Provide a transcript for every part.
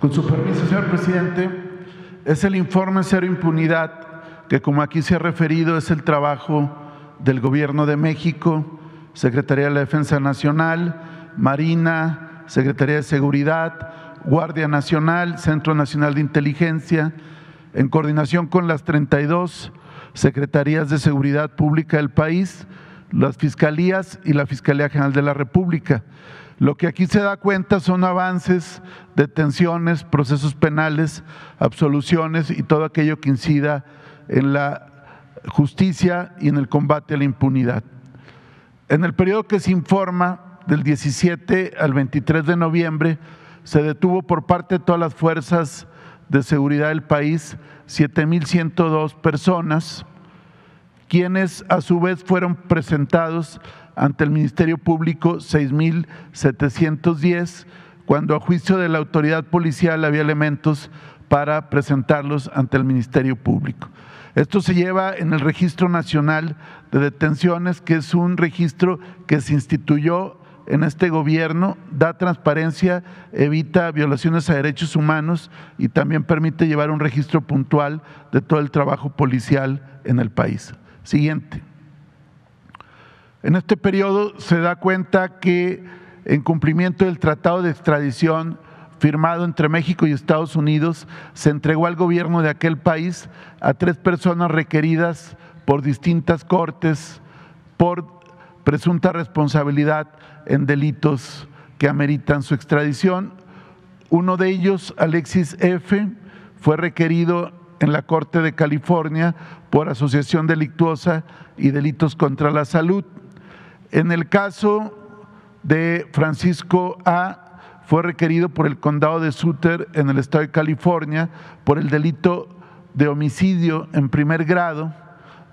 Con su permiso, señor presidente, es el informe Cero Impunidad, que como aquí se ha referido es el trabajo del Gobierno de México, Secretaría de la Defensa Nacional, Marina, Secretaría de Seguridad, Guardia Nacional, Centro Nacional de Inteligencia, en coordinación con las 32 Secretarías de Seguridad Pública del país, las Fiscalías y la Fiscalía General de la República lo que aquí se da cuenta son avances, detenciones, procesos penales, absoluciones y todo aquello que incida en la justicia y en el combate a la impunidad. En el periodo que se informa, del 17 al 23 de noviembre, se detuvo por parte de todas las fuerzas de seguridad del país 7.102 personas, quienes a su vez fueron presentados ante el Ministerio Público 6.710, cuando a juicio de la autoridad policial había elementos para presentarlos ante el Ministerio Público. Esto se lleva en el Registro Nacional de Detenciones, que es un registro que se instituyó en este gobierno, da transparencia, evita violaciones a derechos humanos y también permite llevar un registro puntual de todo el trabajo policial en el país siguiente. En este periodo se da cuenta que en cumplimiento del tratado de extradición firmado entre México y Estados Unidos, se entregó al gobierno de aquel país a tres personas requeridas por distintas cortes por presunta responsabilidad en delitos que ameritan su extradición. Uno de ellos, Alexis F., fue requerido en la Corte de California por asociación delictuosa y delitos contra la salud. En el caso de Francisco A. fue requerido por el condado de Sutter en el estado de California por el delito de homicidio en primer grado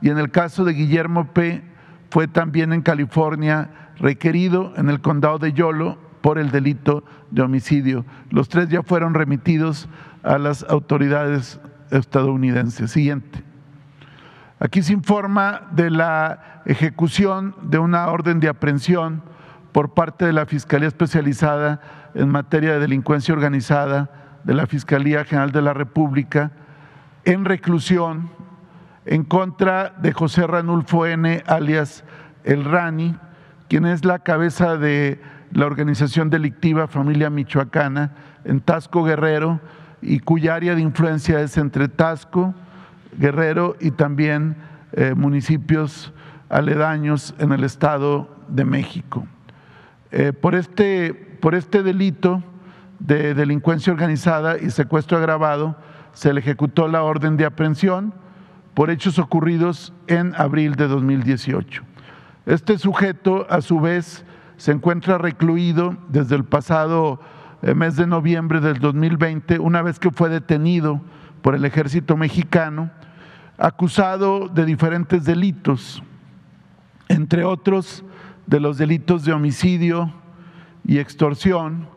y en el caso de Guillermo P. fue también en California requerido en el condado de Yolo por el delito de homicidio. Los tres ya fueron remitidos a las autoridades estadounidense. Siguiente. Aquí se informa de la ejecución de una orden de aprehensión por parte de la Fiscalía Especializada en materia de delincuencia organizada de la Fiscalía General de la República en reclusión en contra de José Ranulfo N., alias El Rani, quien es la cabeza de la organización delictiva Familia Michoacana en Tasco Guerrero, y cuya área de influencia es entre Tasco, Guerrero y también eh, municipios aledaños en el Estado de México. Eh, por, este, por este delito de delincuencia organizada y secuestro agravado, se le ejecutó la orden de aprehensión por hechos ocurridos en abril de 2018. Este sujeto, a su vez, se encuentra recluido desde el pasado el mes de noviembre del 2020, una vez que fue detenido por el ejército mexicano, acusado de diferentes delitos, entre otros de los delitos de homicidio y extorsión,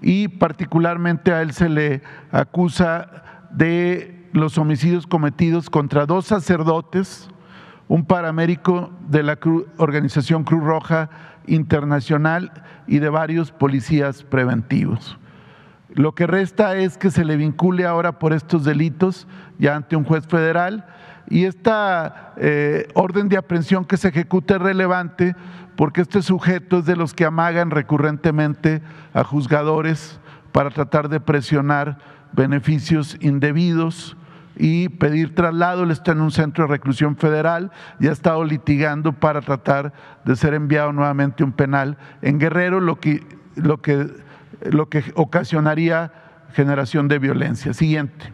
y particularmente a él se le acusa de los homicidios cometidos contra dos sacerdotes, un paramédico de la Organización Cruz Roja Internacional y de varios policías preventivos. Lo que resta es que se le vincule ahora por estos delitos ya ante un juez federal y esta eh, orden de aprehensión que se ejecuta es relevante porque este sujeto es de los que amagan recurrentemente a juzgadores para tratar de presionar beneficios indebidos y pedir traslado. Él está en un centro de reclusión federal y ha estado litigando para tratar de ser enviado nuevamente un penal en Guerrero, lo que, lo que, lo que ocasionaría generación de violencia. Siguiente.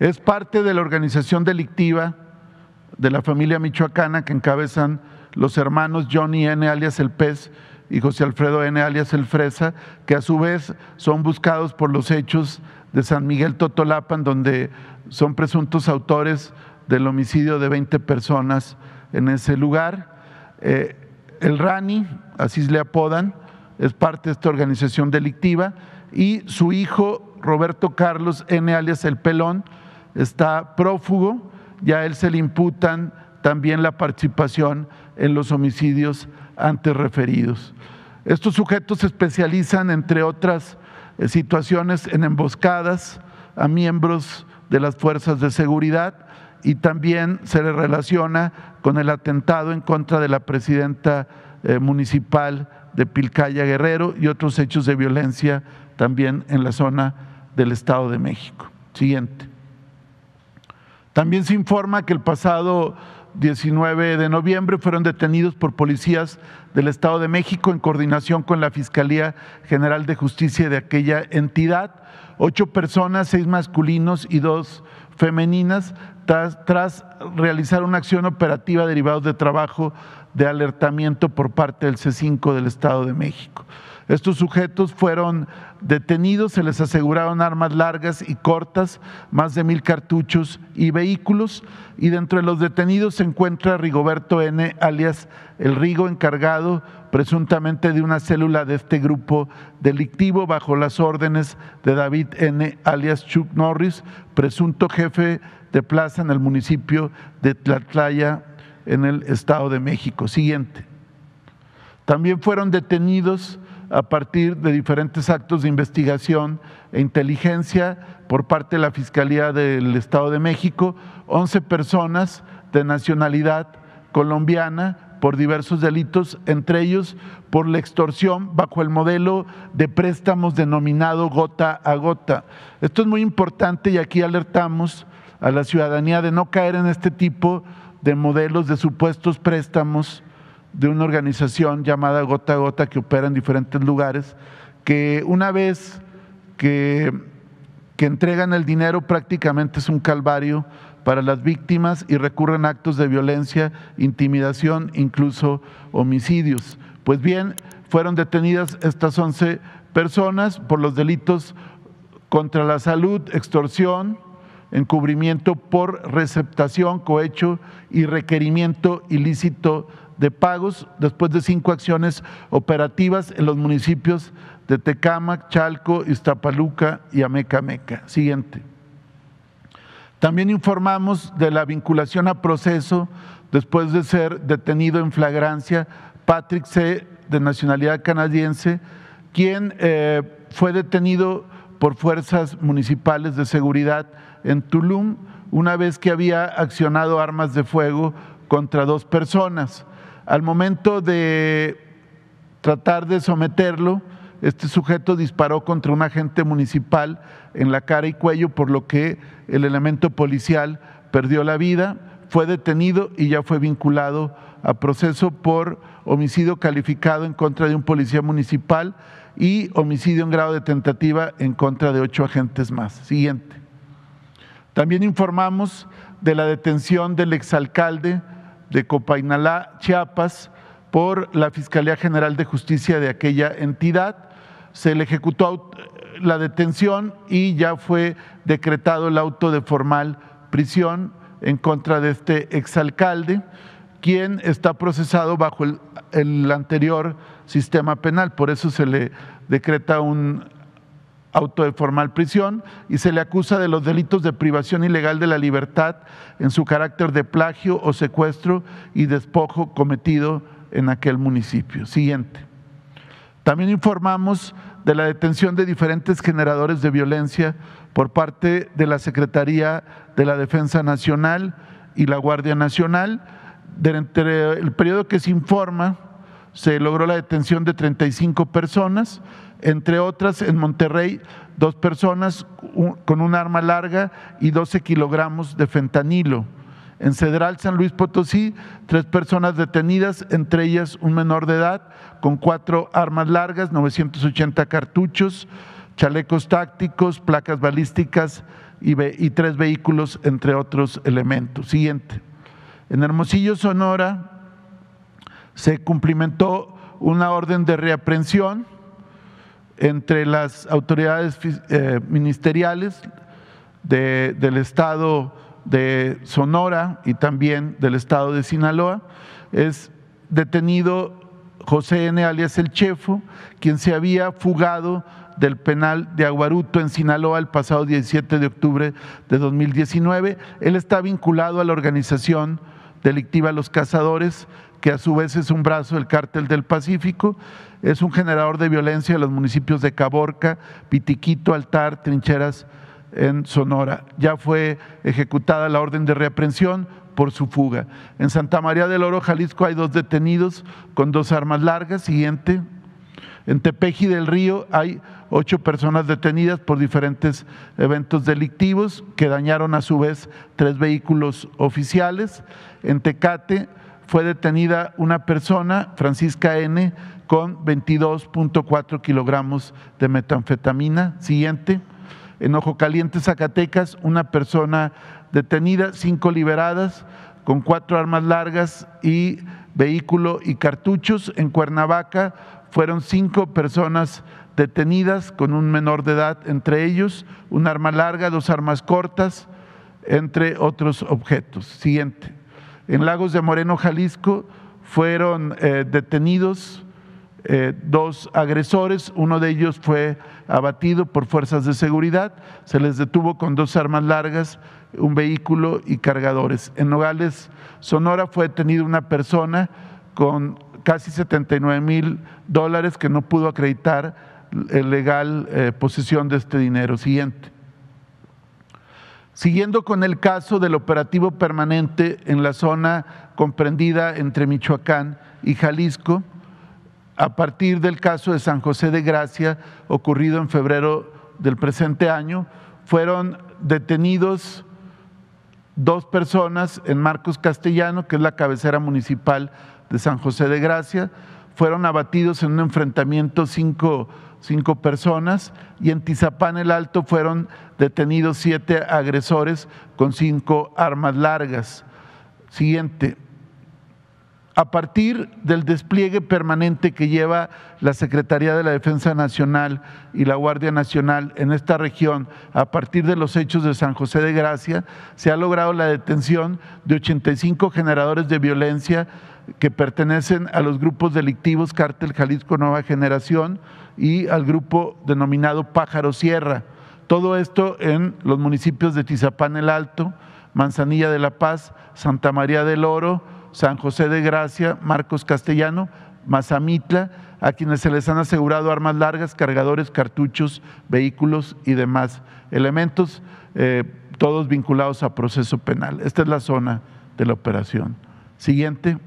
Es parte de la organización delictiva de la familia michoacana que encabezan los hermanos Johnny N. alias El Pez y José Alfredo N. alias El Fresa, que a su vez son buscados por los hechos de San Miguel Totolapan, donde son presuntos autores del homicidio de 20 personas en ese lugar. Eh, el RANI, así le apodan, es parte de esta organización delictiva, y su hijo Roberto Carlos N. alias El Pelón está prófugo, ya a él se le imputan también la participación en los homicidios antes referidos. Estos sujetos se especializan, entre otras situaciones en emboscadas a miembros de las fuerzas de seguridad y también se le relaciona con el atentado en contra de la presidenta eh, municipal de Pilcaya Guerrero y otros hechos de violencia también en la zona del Estado de México. Siguiente. También se informa que el pasado 19 de noviembre fueron detenidos por policías del Estado de México en coordinación con la Fiscalía General de Justicia de aquella entidad. Ocho personas, seis masculinos y dos femeninas, tras, realizar una acción operativa derivada de trabajo de alertamiento por parte del C5 del Estado de México. Estos sujetos fueron detenidos, se les aseguraron armas largas y cortas, más de mil cartuchos y vehículos, y dentro de los detenidos se encuentra Rigoberto N., alias El Rigo, encargado presuntamente de una célula de este grupo delictivo bajo las órdenes de David N., alias Chuck Norris, presunto jefe de plaza en el municipio de Tlatlaya, en el Estado de México. Siguiente. También fueron detenidos a partir de diferentes actos de investigación e inteligencia por parte de la Fiscalía del Estado de México, 11 personas de nacionalidad colombiana por diversos delitos, entre ellos por la extorsión bajo el modelo de préstamos denominado gota a gota. Esto es muy importante y aquí alertamos a la ciudadanía de no caer en este tipo de modelos de supuestos préstamos de una organización llamada Gota a Gota que opera en diferentes lugares, que una vez que, que entregan el dinero prácticamente es un calvario para las víctimas y recurren a actos de violencia, intimidación, incluso homicidios. Pues bien, fueron detenidas estas 11 personas por los delitos contra la salud, extorsión, encubrimiento por receptación, cohecho y requerimiento ilícito de pagos después de cinco acciones operativas en los municipios de Tecámac, Chalco, Iztapaluca y Amecameca. Siguiente. También informamos de la vinculación a proceso después de ser detenido en flagrancia Patrick C., de nacionalidad canadiense, quien eh, fue detenido por fuerzas municipales de seguridad en Tulum una vez que había accionado armas de fuego contra dos personas. Al momento de tratar de someterlo, este sujeto disparó contra un agente municipal en la cara y cuello, por lo que el elemento policial perdió la vida, fue detenido y ya fue vinculado a proceso por homicidio calificado en contra de un policía municipal y homicidio en grado de tentativa en contra de ocho agentes más. Siguiente. También informamos de la detención del exalcalde de Copainalá, Chiapas, por la Fiscalía General de Justicia de aquella entidad. Se le ejecutó la detención y ya fue decretado el auto de formal prisión en contra de este exalcalde, quien está procesado bajo el, anterior sistema penal. Por eso se le decreta un auto de formal prisión y se le acusa de los delitos de privación ilegal de la libertad en su carácter de plagio o secuestro y despojo cometido en aquel municipio. Siguiente. También informamos de la detención de diferentes generadores de violencia por parte de la Secretaría de la Defensa Nacional y la Guardia Nacional. Durante el periodo que se informa, se logró la detención de 35 personas, entre otras en Monterrey, dos personas con un arma larga y 12 kilogramos de fentanilo. En Cedral San Luis Potosí, tres personas detenidas, entre ellas un menor de edad con cuatro armas largas, 980 cartuchos, chalecos tácticos, placas balísticas y, y tres vehículos, entre otros elementos. Siguiente. En Hermosillo, Sonora, se cumplimentó una orden de reaprensión entre las autoridades eh, ministeriales del estado de Sonora y también del estado de Sinaloa. Es detenido José N. alias El Chefo, quien se había fugado del penal de Aguaruto en Sinaloa el pasado 17 de octubre de 2019. Él está vinculado a la organización delictiva Los Cazadores, que a su vez es un brazo del Cártel del Pacífico, es un generador de violencia en los municipios de Caborca, Pitiquito, Altar, Trincheras en Sonora. Ya fue ejecutada la orden de reaprensión por su fuga. En Santa María del Oro, Jalisco, hay dos detenidos con dos armas largas. Siguiente. En Tepeji del Río hay ocho personas detenidas por diferentes eventos delictivos que dañaron a su vez tres vehículos oficiales. En Tecate fue detenida una persona, Francisca N., con 22.4 kilogramos de metanfetamina. Siguiente. En Ojo Caliente, Zacatecas, una persona detenida, cinco liberadas, con cuatro armas largas y vehículo y cartuchos. En Cuernavaca fueron cinco personas detenidas con un menor de edad entre ellos, un arma larga, dos armas cortas, entre otros objetos. Siguiente. En Lagos de Moreno, Jalisco, fueron eh, detenidos eh, dos agresores, uno de ellos fue abatido por fuerzas de seguridad, se les detuvo con dos armas largas, un vehículo y cargadores. En Nogales, Sonora, fue detenida una persona con casi 79 mil dólares que no pudo acreditar eh, legal eh, posesión de este dinero. Siguiente. Siguiendo con el caso del operativo permanente en la zona comprendida entre Michoacán y Jalisco, a partir del caso de San José de Gracia, ocurrido en febrero del presente año, fueron detenidos dos personas en Marcos Castellano, que es la cabecera municipal de San José de Gracia, fueron abatidos en un enfrentamiento cinco cinco personas, y en Tizapán el Alto fueron detenidos siete agresores con cinco armas largas. Siguiente, a partir del despliegue permanente que lleva la Secretaría de la Defensa Nacional y la Guardia Nacional en esta región, a partir de los hechos de San José de Gracia, se ha logrado la detención de 85 generadores de violencia que pertenecen a los grupos delictivos Cártel Jalisco Nueva Generación y al grupo denominado Pájaro Sierra. Todo esto en los municipios de Tizapán el Alto, Manzanilla de la Paz, Santa María del Oro, San José de Gracia, Marcos Castellano, Mazamitla, a quienes se les han asegurado armas largas, cargadores, cartuchos, vehículos y demás elementos, eh, todos vinculados a proceso penal. Esta es la zona de la operación. Siguiente.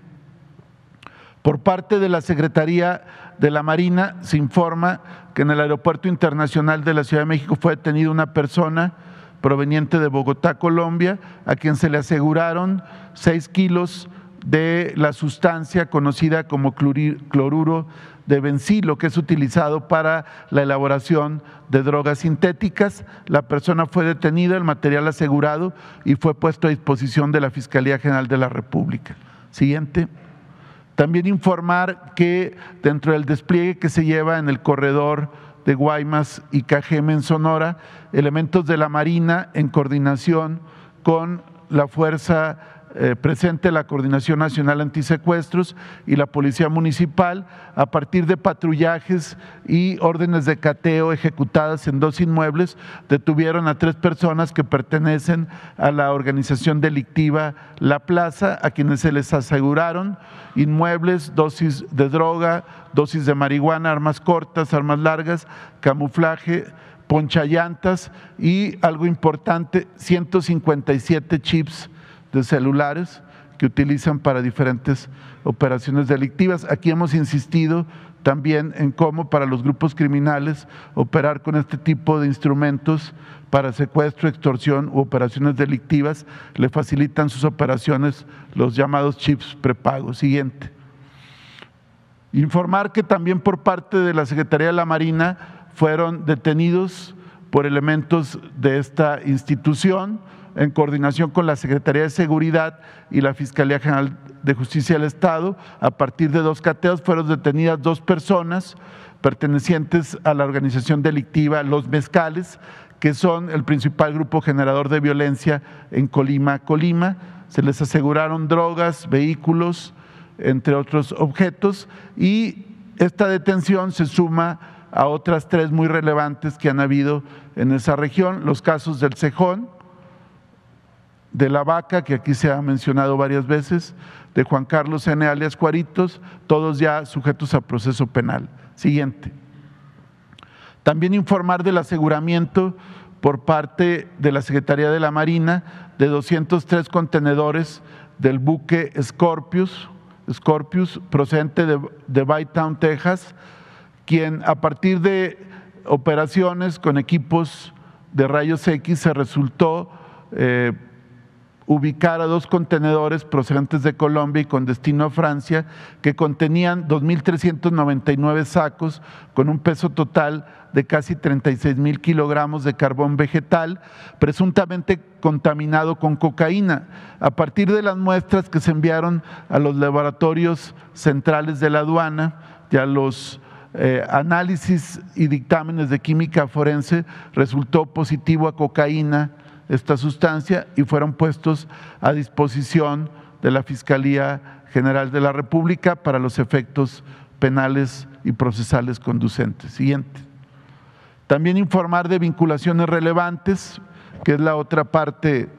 Por parte de la Secretaría de la Marina se informa que en el Aeropuerto Internacional de la Ciudad de México fue detenida una persona proveniente de Bogotá, Colombia, a quien se le aseguraron seis kilos de la sustancia conocida como cloruro de bencilo, que es utilizado para la elaboración de drogas sintéticas. La persona fue detenida, el material asegurado y fue puesto a disposición de la Fiscalía General de la República. Siguiente. También informar que dentro del despliegue que se lleva en el corredor de Guaymas y Cajeme en Sonora, elementos de la Marina en coordinación con la Fuerza eh, presente la Coordinación Nacional Antisecuestros y la Policía Municipal a partir de patrullajes y órdenes de cateo ejecutadas en dos inmuebles, detuvieron a tres personas que pertenecen a la organización delictiva La Plaza, a quienes se les aseguraron inmuebles, dosis de droga, dosis de marihuana, armas cortas, armas largas, camuflaje, ponchallantas y algo importante, 157 chips de celulares que utilizan para diferentes operaciones delictivas. Aquí hemos insistido también en cómo para los grupos criminales operar con este tipo de instrumentos para secuestro, extorsión u operaciones delictivas le facilitan sus operaciones los llamados chips prepago Siguiente. Informar que también por parte de la Secretaría de la Marina fueron detenidos por elementos de esta institución en coordinación con la Secretaría de Seguridad y la Fiscalía General de Justicia del Estado. A partir de dos cateos fueron detenidas dos personas pertenecientes a la organización delictiva Los Mezcales, que son el principal grupo generador de violencia en Colima, Colima. Se les aseguraron drogas, vehículos, entre otros objetos, y esta detención se suma a otras tres muy relevantes que han habido en esa región, los casos del Cejón, de la vaca, que aquí se ha mencionado varias veces, de Juan Carlos N. alias Cuaritos, todos ya sujetos a proceso penal. Siguiente. También informar del aseguramiento por parte de la Secretaría de la Marina de 203 contenedores del buque Scorpius, Scorpius procedente de, Bytown, Texas, quien a partir de operaciones con equipos de rayos X se resultó eh, ubicar a dos contenedores procedentes de Colombia y con destino a Francia que contenían 2.399 sacos con un peso total de casi 36 mil kilogramos de carbón vegetal, presuntamente contaminado con cocaína, a partir de las muestras que se enviaron a los laboratorios centrales de la aduana ya a los eh, análisis y dictámenes de química forense, resultó positivo a cocaína, esta sustancia y fueron puestos a disposición de la Fiscalía General de la República para los efectos penales y procesales conducentes. Siguiente. También informar de vinculaciones relevantes, que es la otra parte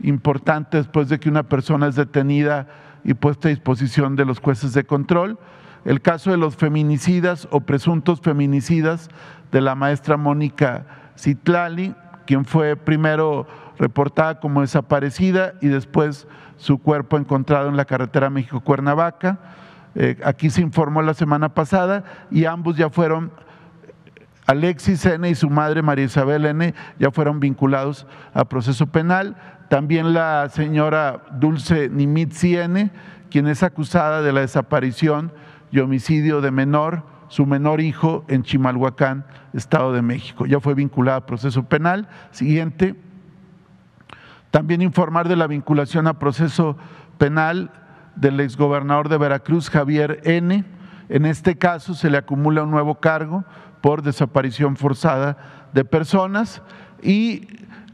importante después de que una persona es detenida y puesta a disposición de los jueces de control. El caso de los feminicidas o presuntos feminicidas de la maestra Mónica Citlali, quien fue primero reportada como desaparecida y después su cuerpo encontrado en la carretera México-Cuernavaca. Eh, aquí se informó la semana pasada y ambos ya fueron, Alexis N. y su madre María Isabel N., ya fueron vinculados a proceso penal. También la señora Dulce Nimitzi N., quien es acusada de la desaparición y homicidio de menor su menor hijo en Chimalhuacán, Estado de México. Ya fue vinculada a proceso penal. Siguiente. También informar de la vinculación a proceso penal del exgobernador de Veracruz, Javier N. En este caso se le acumula un nuevo cargo por desaparición forzada de personas y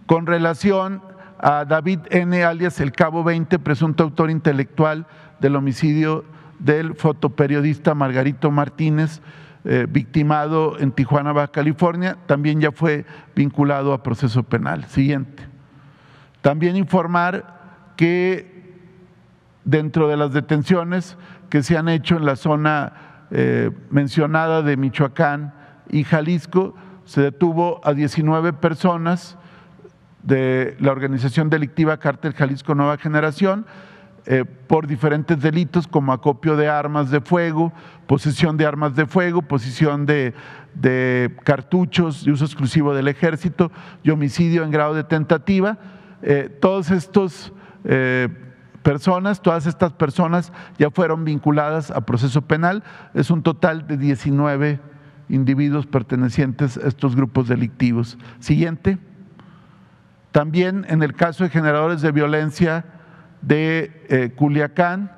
con relación a David N., alias el Cabo 20, presunto autor intelectual del homicidio del fotoperiodista Margarito Martínez, eh, victimado en Tijuana, Baja California, también ya fue vinculado a proceso penal. Siguiente. También informar que dentro de las detenciones que se han hecho en la zona eh, mencionada de Michoacán y Jalisco, se detuvo a 19 personas de la organización delictiva Cártel Jalisco Nueva Generación, eh, por diferentes delitos como acopio de armas de fuego, posesión de armas de fuego, posesión de, cartuchos de uso exclusivo del ejército y homicidio en grado de tentativa. Eh, todas eh, personas, todas estas personas ya fueron vinculadas a proceso penal. Es un total de 19 individuos pertenecientes a estos grupos delictivos. Siguiente. También en el caso de generadores de violencia, de eh, Culiacán,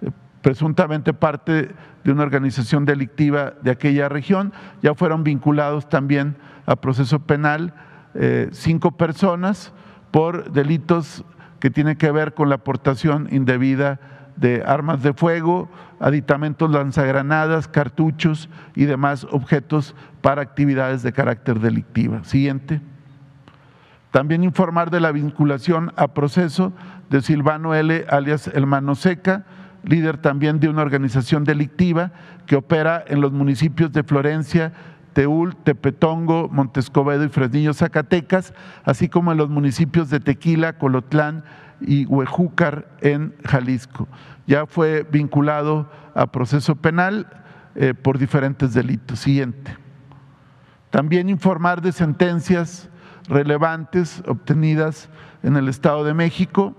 eh, presuntamente parte de una organización delictiva de aquella región. Ya fueron vinculados también a proceso penal eh, cinco personas por delitos que tienen que ver con la aportación indebida de armas de fuego, aditamentos lanzagranadas, cartuchos y demás objetos para actividades de carácter delictiva. Siguiente. También informar de la vinculación a proceso de Silvano L., alias El Seca, líder también de una organización delictiva que opera en los municipios de Florencia, Teúl, Tepetongo, Montescobedo y Fresnillo, Zacatecas, así como en los municipios de Tequila, Colotlán y Huejúcar en Jalisco. Ya fue vinculado a proceso penal eh, por diferentes delitos. Siguiente. También informar de sentencias relevantes obtenidas en el Estado de México,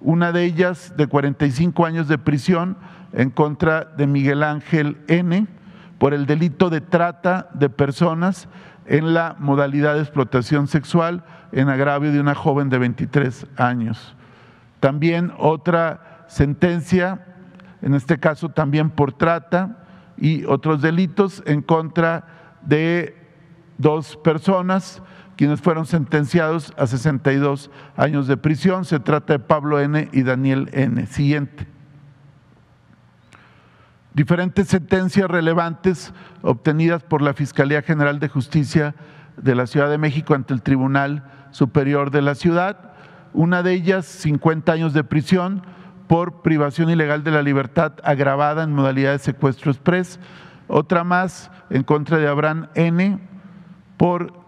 una de ellas de 45 años de prisión en contra de Miguel Ángel N por el delito de trata de personas en la modalidad de explotación sexual en agravio de una joven de 23 años. También otra sentencia, en este caso también por trata y otros delitos en contra de dos personas quienes fueron sentenciados a 62 años de prisión. Se trata de Pablo N. y Daniel N. Siguiente. Diferentes sentencias relevantes obtenidas por la Fiscalía General de Justicia de la Ciudad de México ante el Tribunal Superior de la Ciudad. Una de ellas, 50 años de prisión por privación ilegal de la libertad agravada en modalidad de secuestro express. Otra más en contra de Abraham N. por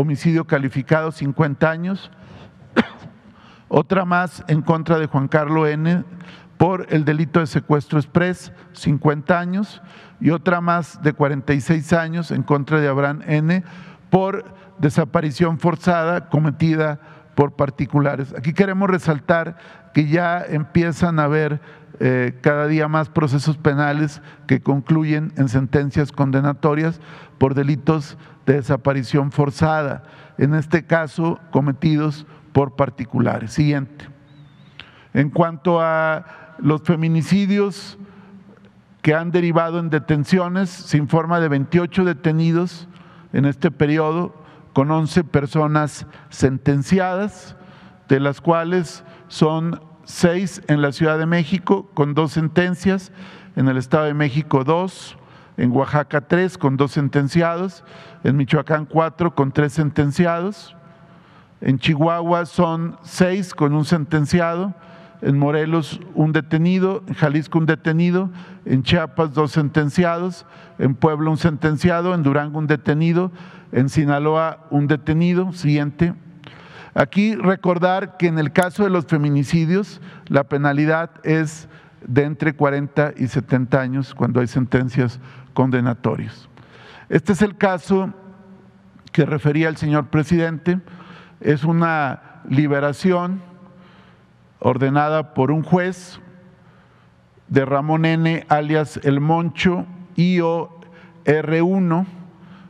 homicidio calificado 50 años, otra más en contra de Juan Carlos N por el delito de secuestro express 50 años y otra más de 46 años en contra de Abraham N por desaparición forzada cometida por particulares. Aquí queremos resaltar que ya empiezan a haber eh, cada día más procesos penales que concluyen en sentencias condenatorias por delitos de desaparición forzada, en este caso cometidos por particulares. Siguiente. En cuanto a los feminicidios que han derivado en detenciones, se informa de 28 detenidos en este periodo, con 11 personas sentenciadas, de las cuales son 6 en la Ciudad de México con dos sentencias, en el Estado de México 2, en Oaxaca 3 con dos sentenciados, en Michoacán 4 con tres sentenciados, en Chihuahua son 6 con un sentenciado, en Morelos un detenido, en Jalisco un detenido, en Chiapas dos sentenciados, en Puebla un sentenciado, en Durango un detenido, en Sinaloa un detenido, siguiente. Aquí recordar que en el caso de los feminicidios la penalidad es de entre 40 y 70 años cuando hay sentencias condenatorias. Este es el caso que refería el señor presidente, es una liberación ordenada por un juez de Ramón N., alias El Moncho, ior 1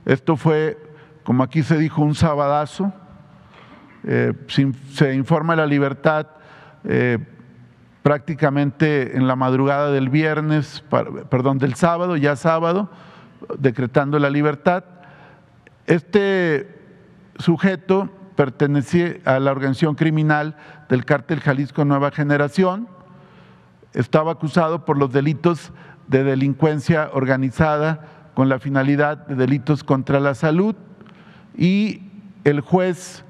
Esto fue, como aquí se dijo, un sabadazo. Eh, se informa la libertad eh, prácticamente en la madrugada del viernes, perdón, del sábado, ya sábado, decretando la libertad. Este sujeto pertenecía a la organización criminal del cártel Jalisco Nueva Generación, estaba acusado por los delitos de delincuencia organizada con la finalidad de delitos contra la salud y el juez,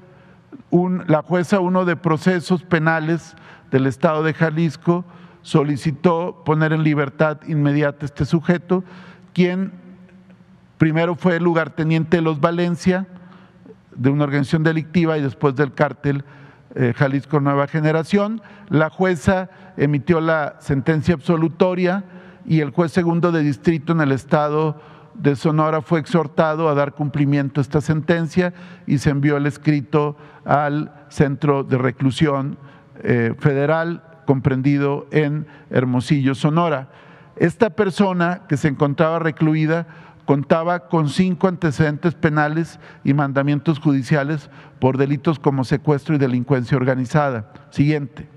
la jueza uno de procesos penales del estado de Jalisco solicitó poner en libertad inmediata este sujeto, quien primero fue el lugarteniente de los Valencia, de una organización delictiva y después del cártel eh, Jalisco Nueva Generación. La jueza emitió la sentencia absolutoria y el juez segundo de distrito en el estado de Sonora fue exhortado a dar cumplimiento a esta sentencia y se envió el escrito al centro de reclusión eh, federal comprendido en Hermosillo, Sonora. Esta persona que se encontraba recluida contaba con cinco antecedentes penales y mandamientos judiciales por delitos como secuestro y delincuencia organizada. Siguiente.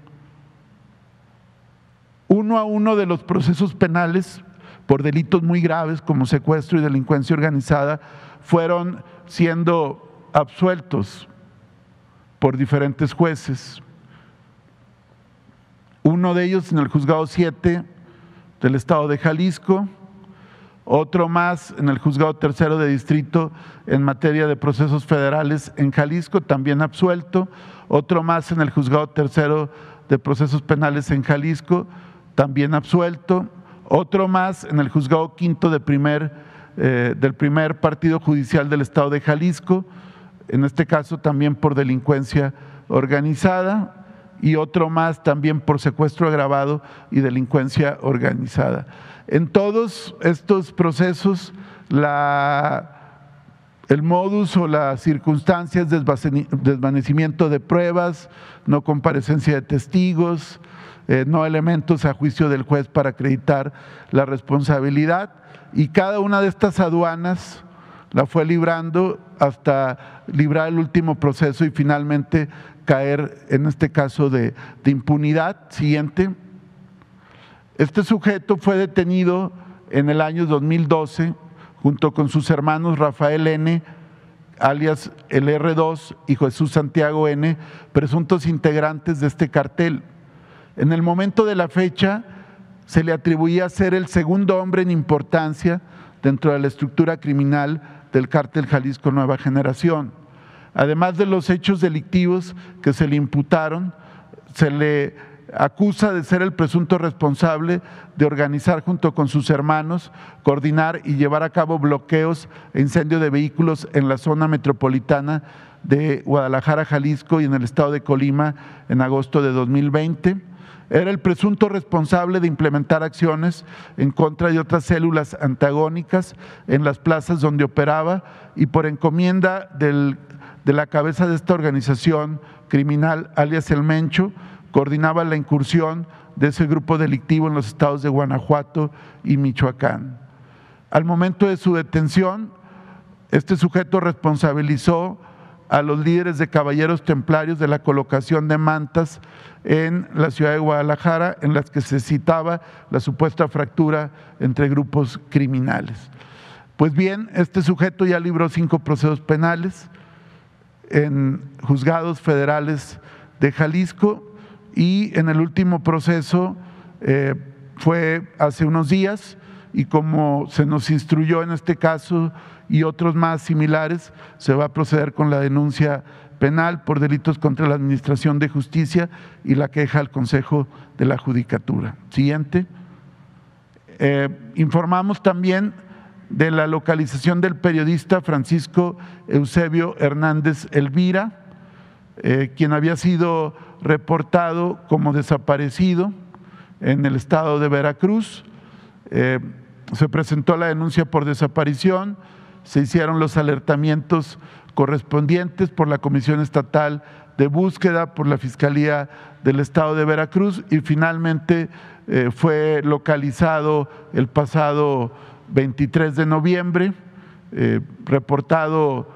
Uno a uno de los procesos penales por delitos muy graves como secuestro y delincuencia organizada fueron siendo absueltos por diferentes jueces. Uno de ellos en el juzgado 7 del estado de Jalisco, otro más en el juzgado tercero de distrito en materia de procesos federales en Jalisco, también absuelto. Otro más en el juzgado tercero de procesos penales en Jalisco, también absuelto. Otro más en el juzgado quinto de primer, eh, del primer partido judicial del estado de Jalisco, en este caso también por delincuencia organizada y otro más también por secuestro agravado y delincuencia organizada. En todos estos procesos, el modus o las circunstancias desvanecimiento de pruebas, no comparecencia de testigos, eh, no elementos a juicio del juez para acreditar la responsabilidad. Y cada una de estas aduanas la fue librando hasta librar el último proceso y finalmente caer en este caso de, de impunidad siguiente este sujeto fue detenido en el año 2012 junto con sus hermanos Rafael N., alias el R2 y Jesús Santiago N., presuntos integrantes de este cartel. En el momento de la fecha se le atribuía ser el segundo hombre en importancia dentro de la estructura criminal del cártel Jalisco Nueva Generación. Además de los hechos delictivos que se le imputaron, se le acusa de ser el presunto responsable de organizar junto con sus hermanos, coordinar y llevar a cabo bloqueos e incendio de vehículos en la zona metropolitana de Guadalajara, Jalisco y en el estado de Colima en agosto de 2020 era el presunto responsable de implementar acciones en contra de otras células antagónicas en las plazas donde operaba y por encomienda de la cabeza de esta organización criminal, alias El Mencho, coordinaba la incursión de ese grupo delictivo en los estados de Guanajuato y Michoacán. Al momento de su detención, este sujeto responsabilizó a los líderes de caballeros templarios de la colocación de mantas en la ciudad de Guadalajara, en las que se citaba la supuesta fractura entre grupos criminales. Pues bien, este sujeto ya libró cinco procesos penales en juzgados federales de Jalisco y en el último proceso eh, fue hace unos días y como se nos instruyó en este caso y otros más similares, se va a proceder con la denuncia penal por delitos contra la Administración de Justicia y la queja al Consejo de la Judicatura. Siguiente. Eh, informamos también de la localización del periodista Francisco Eusebio Hernández Elvira, eh, quien había sido reportado como desaparecido en el estado de Veracruz. Eh, se presentó la denuncia por desaparición, se hicieron los alertamientos correspondientes por la Comisión Estatal de Búsqueda, por la Fiscalía del Estado de Veracruz y finalmente eh, fue localizado el pasado 23 de noviembre, eh, reportado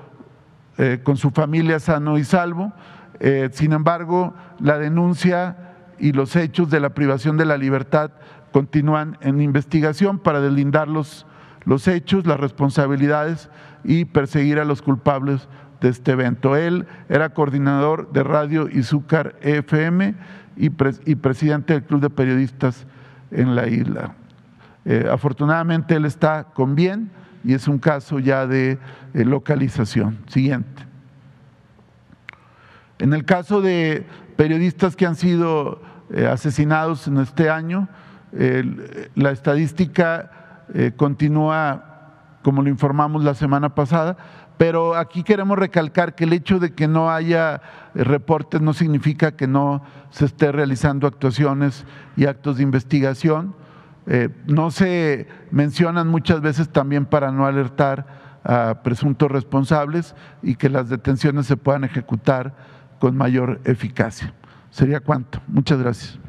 con su familia sano y salvo. Eh, sin embargo, la denuncia y los hechos de la privación de la libertad continúan en investigación para deslindar los, los hechos, las responsabilidades y perseguir a los culpables de este evento. Él era coordinador de Radio Izúcar FM y, y presidente del Club de Periodistas en la isla. Eh, afortunadamente él está con bien y es un caso ya de eh, localización. Siguiente. En el caso de periodistas que han sido eh, asesinados en este año, la estadística eh, continúa como lo informamos la semana pasada, pero aquí queremos recalcar que el hecho de que no haya reportes no significa que no se esté realizando actuaciones y actos de investigación. Eh, no se mencionan muchas veces también para no alertar a presuntos responsables y que las detenciones se puedan ejecutar con mayor eficacia. ¿Sería cuánto? Muchas gracias.